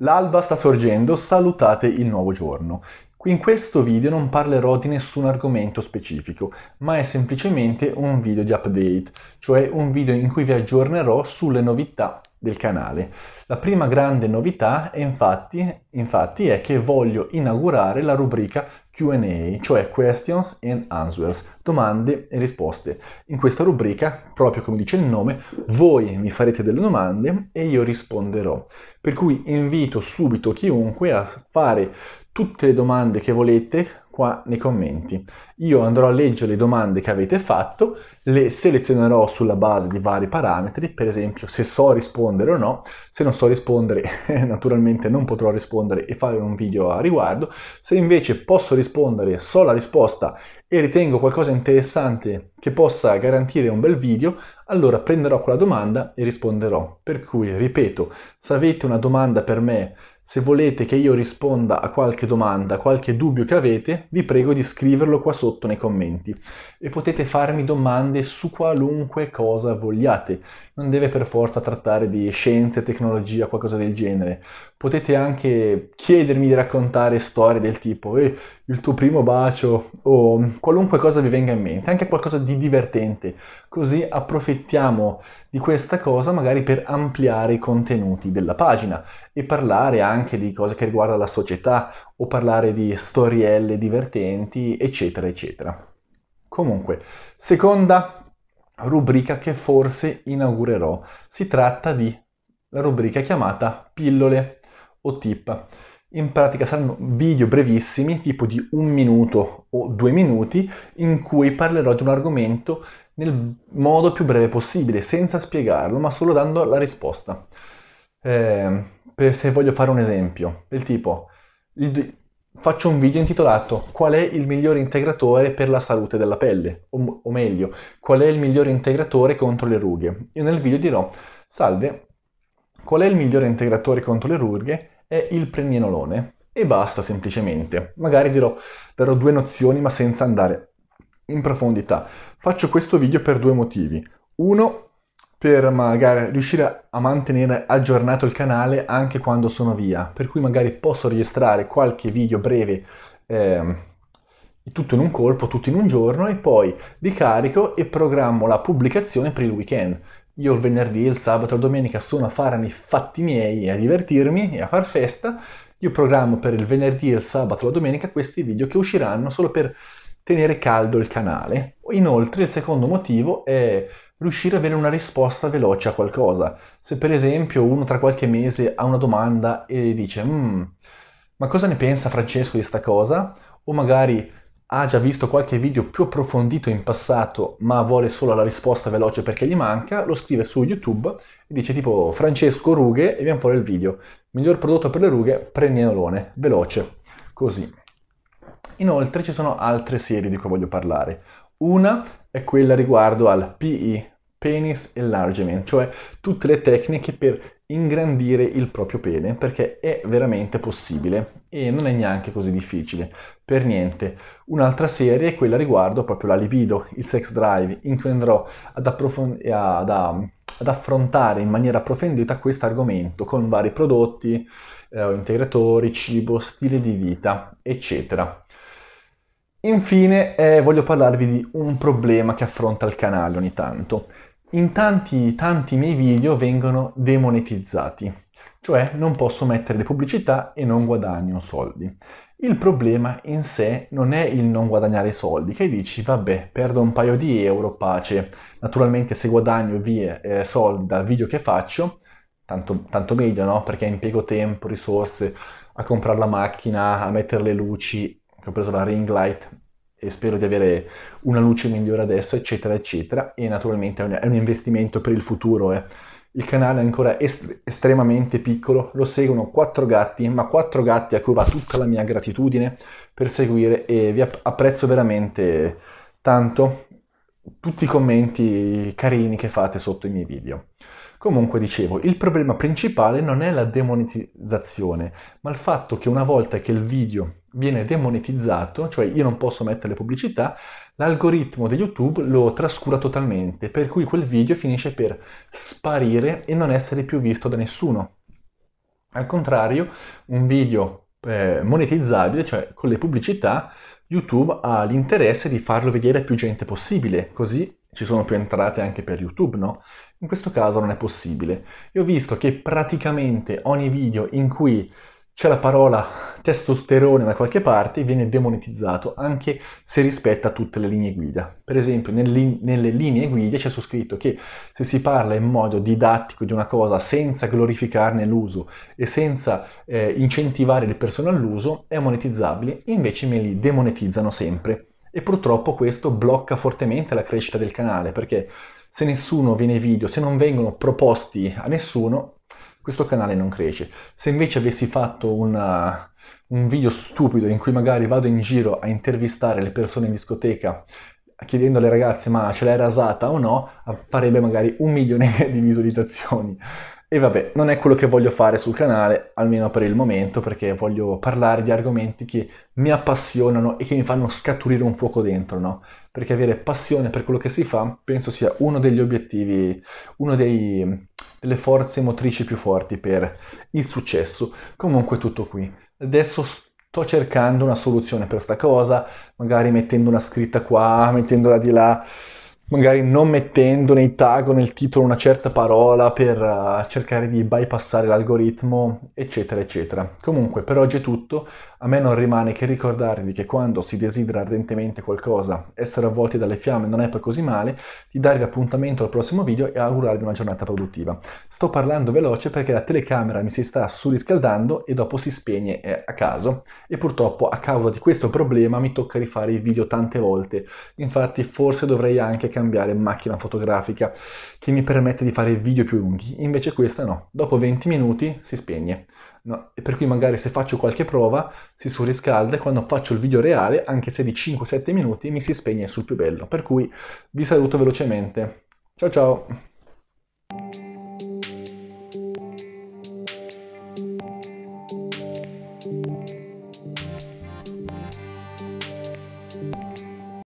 L'alba sta sorgendo, salutate il nuovo giorno. Qui In questo video non parlerò di nessun argomento specifico, ma è semplicemente un video di update, cioè un video in cui vi aggiornerò sulle novità del canale. La prima grande novità è infatti, infatti è che voglio inaugurare la rubrica Q&A, cioè Questions and Answers, domande e risposte. In questa rubrica, proprio come dice il nome, voi mi farete delle domande e io risponderò. Per cui invito subito chiunque a fare tutte le domande che volete qua nei commenti. Io andrò a leggere le domande che avete fatto, le selezionerò sulla base di vari parametri, per esempio se so rispondere o no, se non so rispondere naturalmente non potrò rispondere e fare un video a riguardo, se invece posso rispondere, so la risposta e ritengo qualcosa interessante che possa garantire un bel video, allora prenderò quella domanda e risponderò. Per cui, ripeto, se avete una domanda per me se volete che io risponda a qualche domanda, qualche dubbio che avete, vi prego di scriverlo qua sotto nei commenti e potete farmi domande su qualunque cosa vogliate. Non deve per forza trattare di scienze, tecnologia, qualcosa del genere. Potete anche chiedermi di raccontare storie del tipo eh, il tuo primo bacio o qualunque cosa vi venga in mente, anche qualcosa di divertente. Così approfittiamo di questa cosa magari per ampliare i contenuti della pagina e parlare anche anche di cose che riguardano la società o parlare di storielle divertenti, eccetera, eccetera. Comunque, seconda rubrica che forse inaugurerò. Si tratta di la rubrica chiamata pillole o tip. In pratica saranno video brevissimi, tipo di un minuto o due minuti, in cui parlerò di un argomento nel modo più breve possibile, senza spiegarlo, ma solo dando la risposta eh, per, se voglio fare un esempio, del tipo, il, faccio un video intitolato Qual è il migliore integratore per la salute della pelle? O, o meglio, qual è il migliore integratore contro le rughe? Io nel video dirò, salve, qual è il migliore integratore contro le rughe? È il pregnenolone. E basta semplicemente. Magari dirò, darò due nozioni ma senza andare in profondità. Faccio questo video per due motivi. Uno, per magari riuscire a mantenere aggiornato il canale anche quando sono via, per cui magari posso registrare qualche video breve eh, tutto in un colpo, tutto in un giorno e poi li carico e programmo la pubblicazione per il weekend. Io il venerdì, il sabato, la domenica sono a fare i fatti miei e a divertirmi e a far festa. Io programmo per il venerdì, il sabato, la domenica questi video che usciranno solo per tenere caldo il canale. Inoltre il secondo motivo è riuscire ad avere una risposta veloce a qualcosa. Se per esempio uno tra qualche mese ha una domanda e dice mm, ma cosa ne pensa Francesco di sta cosa? O magari ha già visto qualche video più approfondito in passato ma vuole solo la risposta veloce perché gli manca, lo scrive su YouTube e dice tipo Francesco rughe e viene fuori il video. Miglior prodotto per le rughe, pregnolone, veloce, così. Inoltre ci sono altre serie di cui voglio parlare. Una è quella riguardo al PE, penis enlargement, cioè tutte le tecniche per ingrandire il proprio pene perché è veramente possibile e non è neanche così difficile, per niente. Un'altra serie è quella riguardo proprio la libido, il sex drive, in cui andrò ad, approfond- ad, um, ad affrontare in maniera approfondita questo argomento con vari prodotti, eh, integratori, cibo, stile di vita, eccetera. Infine eh, voglio parlarvi di un problema che affronta il canale ogni tanto. In tanti, tanti miei video vengono demonetizzati, cioè non posso mettere le pubblicità e non guadagno soldi. Il problema in sé non è il non guadagnare soldi, che dici vabbè perdo un paio di euro, pace. Naturalmente se guadagno via eh, soldi dal video che faccio, tanto, tanto meglio no? Perché impiego tempo, risorse a comprare la macchina, a mettere le luci che ho preso la ring light e spero di avere una luce migliore adesso, eccetera, eccetera. E naturalmente è un, investimento per il futuro. Eh. Il canale è ancora est- estremamente piccolo, lo seguono quattro gatti, ma quattro gatti a cui va tutta la mia gratitudine per seguire e vi apprezzo veramente tanto tutti i commenti carini che fate sotto i miei video. Comunque dicevo, il problema principale non è la demonetizzazione, ma il fatto che una volta che il video viene demonetizzato, cioè io non posso mettere le pubblicità, l'algoritmo di YouTube lo trascura totalmente, per cui quel video finisce per sparire e non essere più visto da nessuno. Al contrario, un video eh, monetizzabile, cioè con le pubblicità, YouTube ha l'interesse di farlo vedere a più gente possibile, così ci sono più entrate anche per YouTube, no? In questo caso non è possibile. Io ho visto che praticamente ogni video in cui c'è la parola testosterone da qualche parte, viene demonetizzato anche se rispetta tutte le linee guida. Per esempio, nelle linee guida c'è scritto che se si parla in modo didattico di una cosa senza glorificarne l'uso e senza eh, incentivare le persone all'uso, è monetizzabile, invece me li demonetizzano sempre. E purtroppo questo blocca fortemente la crescita del canale, perché se nessuno viene video, se non vengono proposti a nessuno, questo canale non cresce. Se invece avessi fatto una, uh, un video stupido in cui magari vado in giro a intervistare le persone in discoteca chiedendo alle ragazze ma ce l'hai rasata o no, farebbe magari un milione di visualizzazioni. E vabbè, non è quello che voglio fare sul canale, almeno per il momento, perché voglio parlare di argomenti che mi appassionano e che mi fanno scaturire un fuoco dentro, no? Perché avere passione per quello che si fa penso sia uno degli obiettivi, uno dei delle forze motrici più forti per il successo. Comunque tutto qui. Adesso sto cercando una soluzione per questa cosa, magari mettendo una scritta qua, mettendola di là magari non mettendo nei tag o nel titolo una certa parola per eh, cercare di bypassare l'algoritmo, eccetera, eccetera. Comunque, per oggi è tutto. A me non rimane che ricordarvi che quando si desidera ardentemente qualcosa, essere avvolti dalle fiamme non è poi così male, di darvi appuntamento al prossimo video e augurarvi una giornata produttiva. Sto parlando veloce perché la telecamera mi si sta surriscaldando e dopo si spegne a caso e purtroppo a causa di questo problema mi tocca rifare i video tante volte. Infatti forse dovrei anche cambiare macchina fotografica che mi permette di fare video più lunghi, invece questa no, dopo 20 minuti si spegne. No? E per cui magari se faccio qualche prova si surriscalda e quando faccio il video reale, anche se di 5-7 minuti, mi si spegne sul più bello. Per cui vi saluto velocemente. Ciao ciao!